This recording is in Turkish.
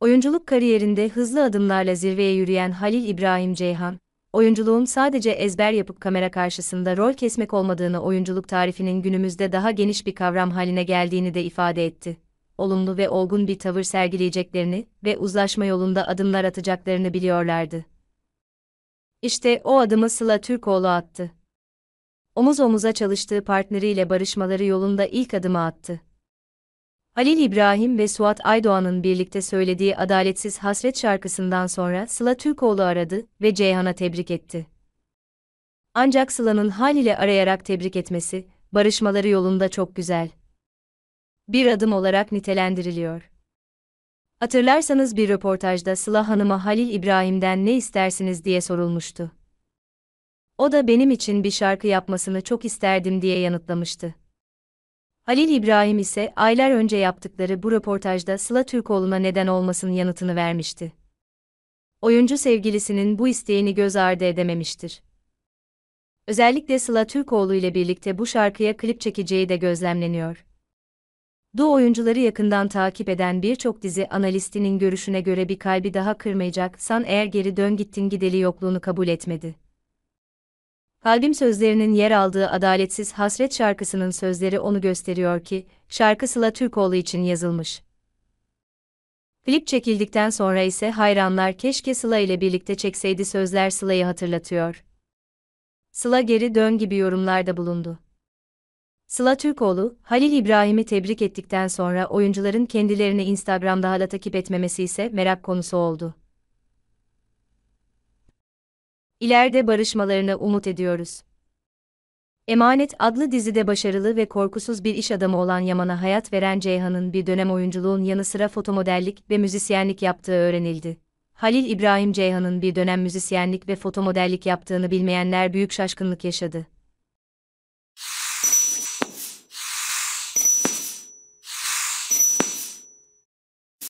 Oyunculuk kariyerinde hızlı adımlarla zirveye yürüyen Halil İbrahim Ceyhan, oyunculuğun sadece ezber yapıp kamera karşısında rol kesmek olmadığını, oyunculuk tarifinin günümüzde daha geniş bir kavram haline geldiğini de ifade etti. Olumlu ve olgun bir tavır sergileyeceklerini ve uzlaşma yolunda adımlar atacaklarını biliyorlardı. İşte o adımı Sıla Türkoğlu attı. Omuz omuza çalıştığı partneriyle barışmaları yolunda ilk adımı attı. Halil İbrahim ve Suat Aydoğan'ın birlikte söylediği Adaletsiz Hasret şarkısından sonra Sıla Türkoğlu aradı ve Ceyhan'a tebrik etti. Ancak Sıla'nın Hal ile arayarak tebrik etmesi, barışmaları yolunda çok güzel. Bir adım olarak nitelendiriliyor. Hatırlarsanız bir röportajda Sıla Hanım'a Halil İbrahim'den ne istersiniz diye sorulmuştu. O da benim için bir şarkı yapmasını çok isterdim diye yanıtlamıştı. Halil İbrahim ise aylar önce yaptıkları bu röportajda Sıla Türkoğlu'na neden olmasının yanıtını vermişti. Oyuncu sevgilisinin bu isteğini göz ardı edememiştir. Özellikle Sıla Türkoğlu ile birlikte bu şarkıya klip çekeceği de gözlemleniyor. Du oyuncuları yakından takip eden birçok dizi analistinin görüşüne göre bir kalbi daha kırmayacak, san eğer geri dön gittin gideli yokluğunu kabul etmedi. Kalbim sözlerinin yer aldığı Adaletsiz Hasret şarkısının sözleri onu gösteriyor ki, şarkı Sıla Türkoğlu için yazılmış. Klip çekildikten sonra ise hayranlar keşke Sıla ile birlikte çekseydi sözler Sıla'yı hatırlatıyor. Sıla geri dön gibi yorumlarda bulundu. Sıla Türkoğlu, Halil İbrahim'i tebrik ettikten sonra oyuncuların kendilerini Instagram'da hala takip etmemesi ise merak konusu oldu. İleride barışmalarını umut ediyoruz. Emanet adlı dizide başarılı ve korkusuz bir iş adamı olan Yaman'a hayat veren Ceyhan'ın bir dönem oyunculuğun yanı sıra fotomodellik ve müzisyenlik yaptığı öğrenildi. Halil İbrahim Ceyhan'ın bir dönem müzisyenlik ve fotomodellik yaptığını bilmeyenler büyük şaşkınlık yaşadı.